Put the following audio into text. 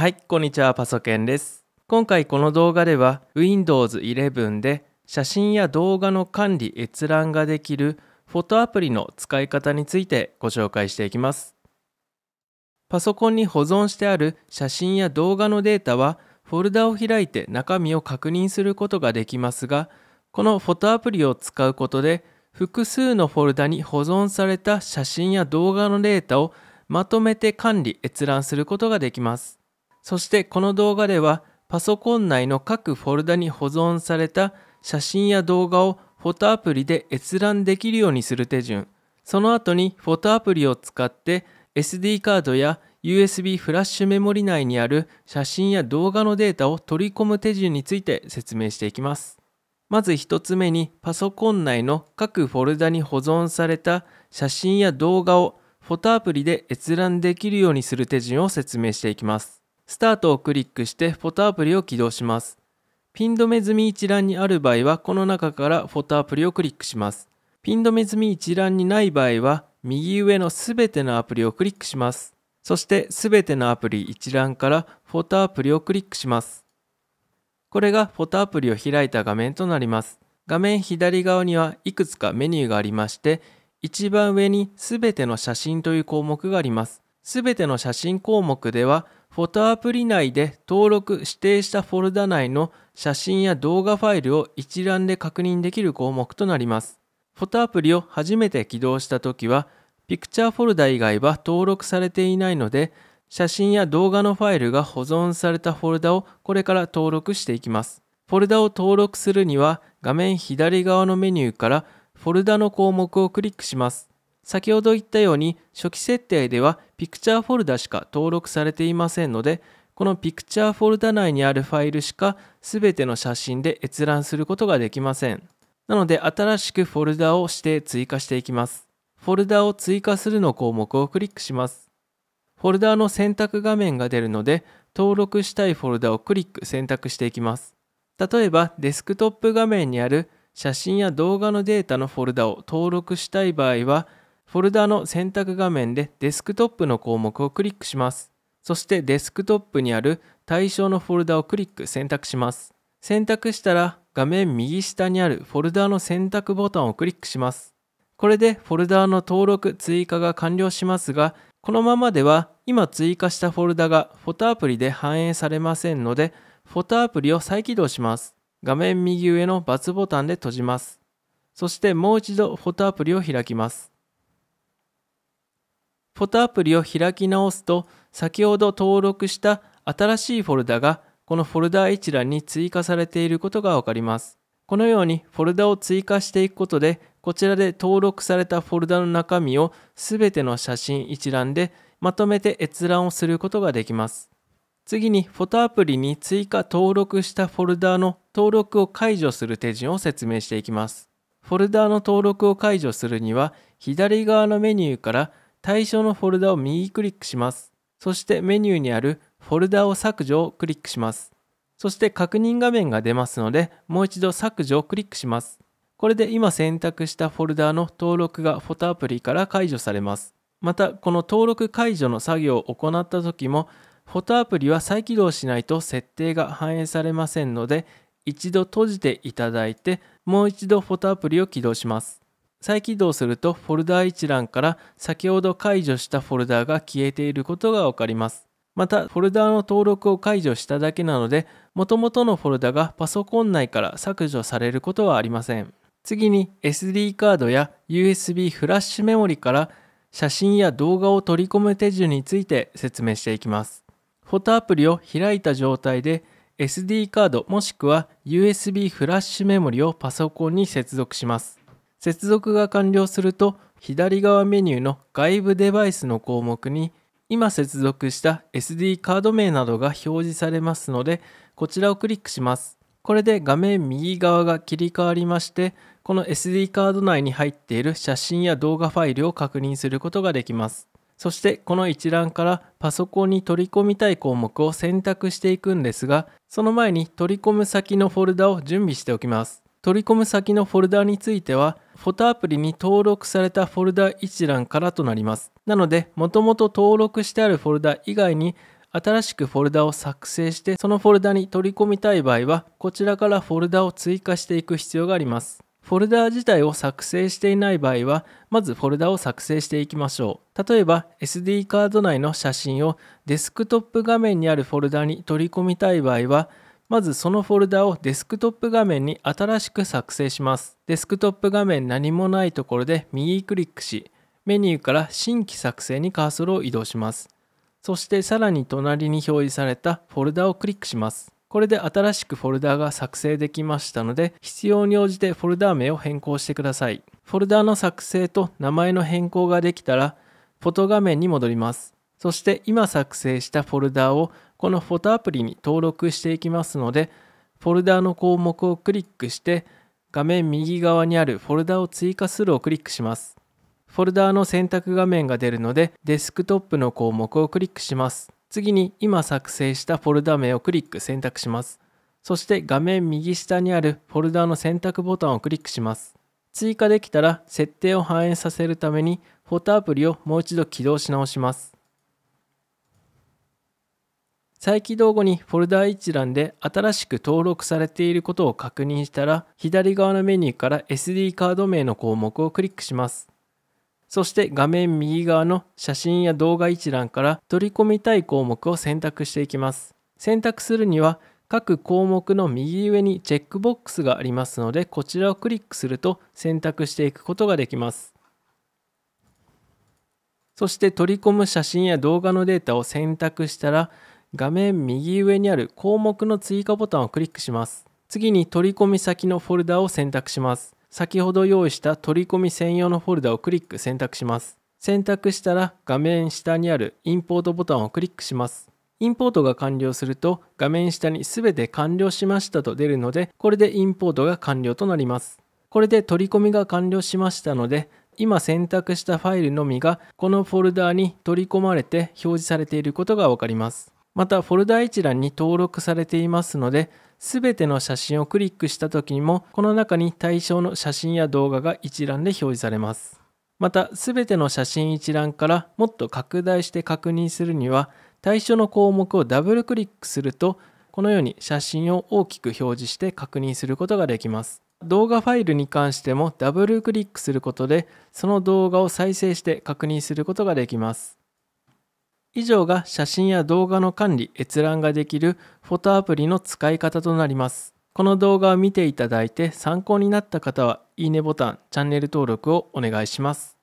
はい、こんにちは、パソケンです。今回この動画では Windows 11で写真や動画の管理閲覧ができるフォトアプリの使い方についてご紹介していきます。パソコンに保存してある写真や動画のデータはフォルダを開いて中身を確認することができますが、このフォトアプリを使うことで複数のフォルダに保存された写真や動画のデータをまとめて管理閲覧することができます。そしてこの動画ではパソコン内の各フォルダに保存された写真や動画をフォトアプリで閲覧できるようにする手順その後にフォトアプリを使って SD カードや USB フラッシュメモリ内にある写真や動画のデータを取り込む手順について説明していきますまず1つ目にパソコン内の各フォルダに保存された写真や動画をフォトアプリで閲覧できるようにする手順を説明していきますスタートをクリックしてフォトアプリを起動します。ピン止め済み一覧にある場合は、この中からフォトアプリをクリックします。ピン止め済み一覧にない場合は、右上のすべてのアプリをクリックします。そして、すべてのアプリ一覧からフォトアプリをクリックします。これがフォトアプリを開いた画面となります。画面左側にはいくつかメニューがありまして、一番上にすべての写真という項目があります。すべての写真項目では、フォトアプリ内で登録指定したフォルダ内の写真や動画ファイルを一覧で確認できる項目となります。フォトアプリを初めて起動した時は、ピクチャーフォルダ以外は登録されていないので、写真や動画のファイルが保存されたフォルダをこれから登録していきます。フォルダを登録するには、画面左側のメニューからフォルダの項目をクリックします。先ほど言ったように初期設定ではピクチャーフォルダしか登録されていませんので、このピクチャーフォルダ内にあるファイルしか全ての写真で閲覧することができません。なので新しくフォルダを指定追加していきます。フォルダを追加するの項目をクリックします。フォルダの選択画面が出るので、登録したいフォルダをクリック選択していきます。例えばデスクトップ画面にある写真や動画のデータのフォルダを登録したい場合は、フォルダの選択画面でデスクトップの項目をクリックします。そしてデスクトップにある対象のフォルダをクリック選択します。選択したら画面右下にあるフォルダの選択ボタンをクリックします。これでフォルダの登録追加が完了しますが、このままでは今追加したフォルダがフォトアプリで反映されませんので、フォトアプリを再起動します。画面右上の×ボタンで閉じます。そしてもう一度フォトアプリを開きます。フォトアプリを開き直すと、先ほど登録した新しいフォルダがこのフォルダ一覧に追加されていることがわかります。このようにフォルダを追加していくことで、こちらで登録されたフォルダの中身を全ての写真一覧でまとめて閲覧をすることができます。次にフォトアプリに追加登録したフォルダの登録を解除する手順を説明していきます。フォルダの登録を解除するには左側のメニューから対象のフォルダを右クリックします。そしてメニューにあるフォルダを削除をクリックします。そして確認画面が出ますので、もう一度削除をクリックします。これで今選択したフォルダの登録がフォトアプリから解除されます。また、この登録解除の作業を行った時も、フォトアプリは再起動しないと設定が反映されませんので、一度閉じていただいて、もう一度フォトアプリを起動します。再起動するとフォルダ一覧から先ほど解除したフォルダが消えていることがわかります。また、フォルダの登録を解除しただけなので、元々のフォルダがパソコン内から削除されることはありません。次に SD カードや USB フラッシュメモリから写真や動画を取り込む手順について説明していきます。フォトアプリを開いた状態で SD カードもしくは USB フラッシュメモリをパソコンに接続します。接続が完了すると左側メニューの外部デバイスの項目に今接続した SD カード名などが表示されますのでこちらをクリックしますこれで画面右側が切り替わりましてこの SD カード内に入っている写真や動画ファイルを確認することができますそしてこの一覧からパソコンに取り込みたい項目を選択していくんですがその前に取り込む先のフォルダを準備しておきます取り込む先のフォルダについてはフォトアプリに登録されたフォルダ一覧からとなります。なので、もともと登録してあるフォルダ以外に新しくフォルダを作成して、そのフォルダに取り込みたい場合は、こちらからフォルダを追加していく必要があります。フォルダ自体を作成していない場合は、まずフォルダを作成していきましょう。例えば、SD カード内の写真をデスクトップ画面にあるフォルダに取り込みたい場合は、まずそのフォルダをデスクトップ画面に新しく作成します。デスクトップ画面何もないところで右クリックし、メニューから新規作成にカーソルを移動します。そしてさらに隣に表示されたフォルダをクリックします。これで新しくフォルダが作成できましたので、必要に応じてフォルダ名を変更してください。フォルダの作成と名前の変更ができたら、フォト画面に戻ります。そして今作成したフォルダをこのフォトアプリに登録していきますのでフォルダの項目をクリックして画面右側にあるフォルダを追加するをクリックしますフォルダの選択画面が出るのでデスクトップの項目をクリックします次に今作成したフォルダ名をクリック選択しますそして画面右下にあるフォルダの選択ボタンをクリックします追加できたら設定を反映させるためにフォトアプリをもう一度起動し直します再起動後にフォルダ一覧で新しく登録されていることを確認したら左側のメニューから SD カード名の項目をクリックしますそして画面右側の写真や動画一覧から取り込みたい項目を選択していきます選択するには各項目の右上にチェックボックスがありますのでこちらをクリックすると選択していくことができますそして取り込む写真や動画のデータを選択したら画面右上にある項目の追加ボタンをクリックします。次に取り込み先のフォルダを選択します。先ほど用意した取り込み専用のフォルダをクリック選択します。選択したら画面下にあるインポートボタンをクリックします。インポートが完了すると画面下に全て完了しましたと出るのでこれでインポートが完了となります。これで取り込みが完了しましたので今選択したファイルのみがこのフォルダに取り込まれて表示されていることがわかります。またフォルダ一覧に登録されていますので、すべての写真をクリックした時にも、この中に対象の写真や動画が一覧で表示されます。また、すべての写真一覧からもっと拡大して確認するには、対象の項目をダブルクリックすると、このように写真を大きく表示して確認することができます。動画ファイルに関してもダブルクリックすることで、その動画を再生して確認することができます。以上が写真や動画の管理、閲覧ができるフォトアプリの使い方となります。この動画を見ていただいて参考になった方は、いいねボタン、チャンネル登録をお願いします。